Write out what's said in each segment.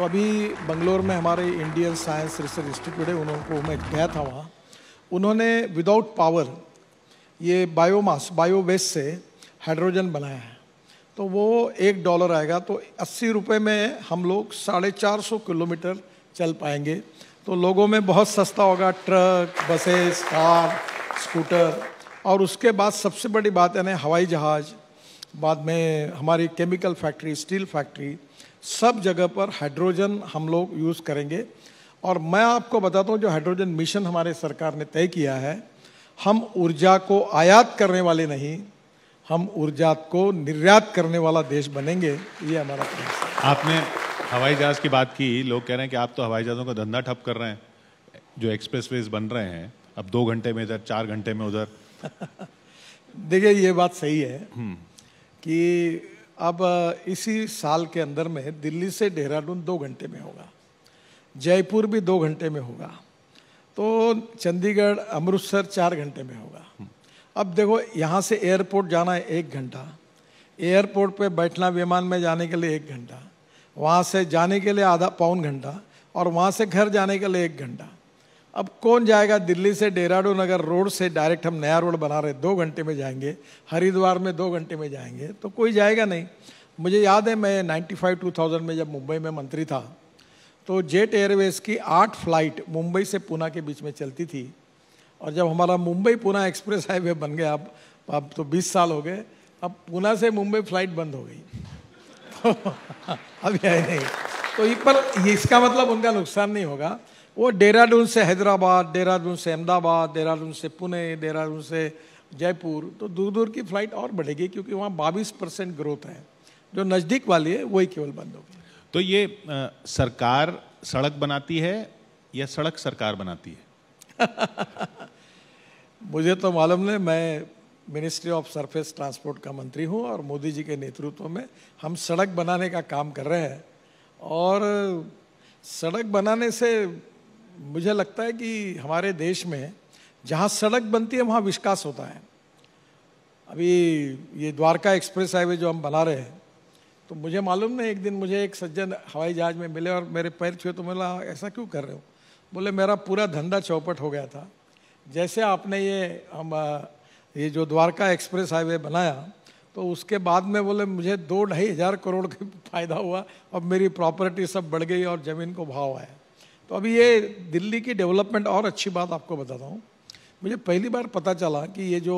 तो अभी बंगलोर में हमारे इंडियन साइंस रिसर्च इंस्टीट्यूट है उनको मैं गया था वहाँ उन्होंने विदाउट पावर ये बायोमास बायो वेस्ट से हाइड्रोजन बनाया है तो वो एक डॉलर आएगा तो अस्सी रुपये में हम लोग साढ़े चार सौ किलोमीटर चल पाएंगे तो लोगों में बहुत सस्ता होगा ट्रक बसेस कार स्कूटर और उसके बाद सबसे बड़ी बात यानी हवाई जहाज़ बाद में हमारी केमिकल फैक्ट्री स्टील फैक्ट्री सब जगह पर हाइड्रोजन हम लोग यूज़ करेंगे और मैं आपको बताता हूँ जो हाइड्रोजन मिशन हमारे सरकार ने तय किया है हम ऊर्जा को आयात करने वाले नहीं हम ऊर्जा को निर्यात करने वाला देश बनेंगे ये हमारा प्रयास आपने हवाई जहाज की बात की लोग कह रहे हैं कि आप तो हवाई जहाज़ों का धंधा ठप कर रहे हैं जो एक्सप्रेस बन रहे हैं अब दो घंटे में इधर चार घंटे में उधर देखिए ये बात सही है हम्म। कि अब इसी साल के अंदर में दिल्ली से देहरादून दो घंटे में होगा जयपुर भी दो घंटे में होगा तो चंडीगढ़ अमृतसर चार घंटे में होगा अब देखो यहाँ से एयरपोर्ट जाना है एक घंटा एयरपोर्ट पे बैठना विमान में जाने के लिए एक घंटा वहाँ से जाने के लिए आधा पौन घंटा और वहाँ से घर जाने के लिए एक घंटा अब कौन जाएगा दिल्ली से डेहराडून नगर रोड से डायरेक्ट हम नया रोड बना रहे दो घंटे में जाएंगे हरिद्वार में दो घंटे में जाएंगे तो कोई जाएगा नहीं मुझे याद है मैं 95 2000 में जब मुंबई में मंत्री था तो जेट एयरवेज की आठ फ्लाइट मुंबई से पुणे के बीच में चलती थी और जब हमारा मुंबई पुणे एक्सप्रेस हाईवे बन गया अब अब तो 20 साल हो गए अब पुणे से मुंबई फ्लाइट बंद हो गई तो अब यही नहीं तो ये पर इसका मतलब उनका नुकसान नहीं होगा वो देहरादून से हैदराबाद देहरादून से अहमदाबाद देहरादून से पुणे देहरादून से जयपुर तो दूर दूर की फ्लाइट और बढ़ेगी क्योंकि वहाँ बाईस परसेंट ग्रोथ है जो नज़दीक वाली है वही केवल बंद होगी तो ये आ, सरकार सड़क बनाती है या सड़क सरकार बनाती है मुझे तो मालूम नहीं मैं मिनिस्ट्री ऑफ सरफेस ट्रांसपोर्ट का मंत्री हूँ और मोदी जी के नेतृत्व में हम सड़क बनाने का काम कर रहे हैं और सड़क बनाने से मुझे लगता है कि हमारे देश में जहाँ सड़क बनती है वहाँ विश्वास होता है अभी ये द्वारका एक्सप्रेस हाईवे जो हम बना रहे हैं तो मुझे मालूम नहीं एक दिन मुझे एक सज्जन हवाई जहाज में मिले और मेरे पैर छुए तो बोला ऐसा क्यों कर रहे हो बोले मेरा पूरा धंधा चौपट हो गया था जैसे आपने ये हम ये जो द्वारका एक्सप्रेस हाईवे बनाया तो उसके बाद में बोले मुझे दो ढाई हज़ार करोड़ का फायदा हुआ और मेरी प्रॉपर्टी सब बढ़ गई और ज़मीन को भाव आया तो अभी ये दिल्ली की डेवलपमेंट और अच्छी बात आपको बताता हूँ मुझे पहली बार पता चला कि ये जो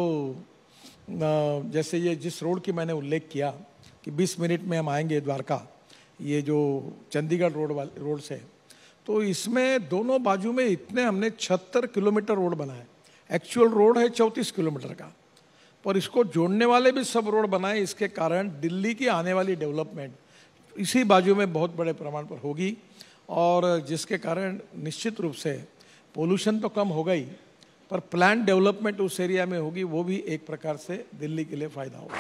जैसे ये जिस रोड की मैंने उल्लेख किया कि 20 मिनट में हम आएंगे द्वारका ये जो चंडीगढ़ रोड वाले रोड से तो इसमें दोनों बाजू में इतने हमने छहत्तर किलोमीटर रोड बनाए एक्चुअल रोड है चौंतीस किलोमीटर का पर इसको जोड़ने वाले भी सब रोड बनाए इसके कारण दिल्ली की आने वाली डेवलपमेंट इसी बाजू में बहुत बड़े प्रमाण पर होगी और जिसके कारण निश्चित रूप से पोल्यूशन तो कम होगा ही पर प्लान डेवलपमेंट उस एरिया में होगी वो भी एक प्रकार से दिल्ली के लिए फ़ायदा होगा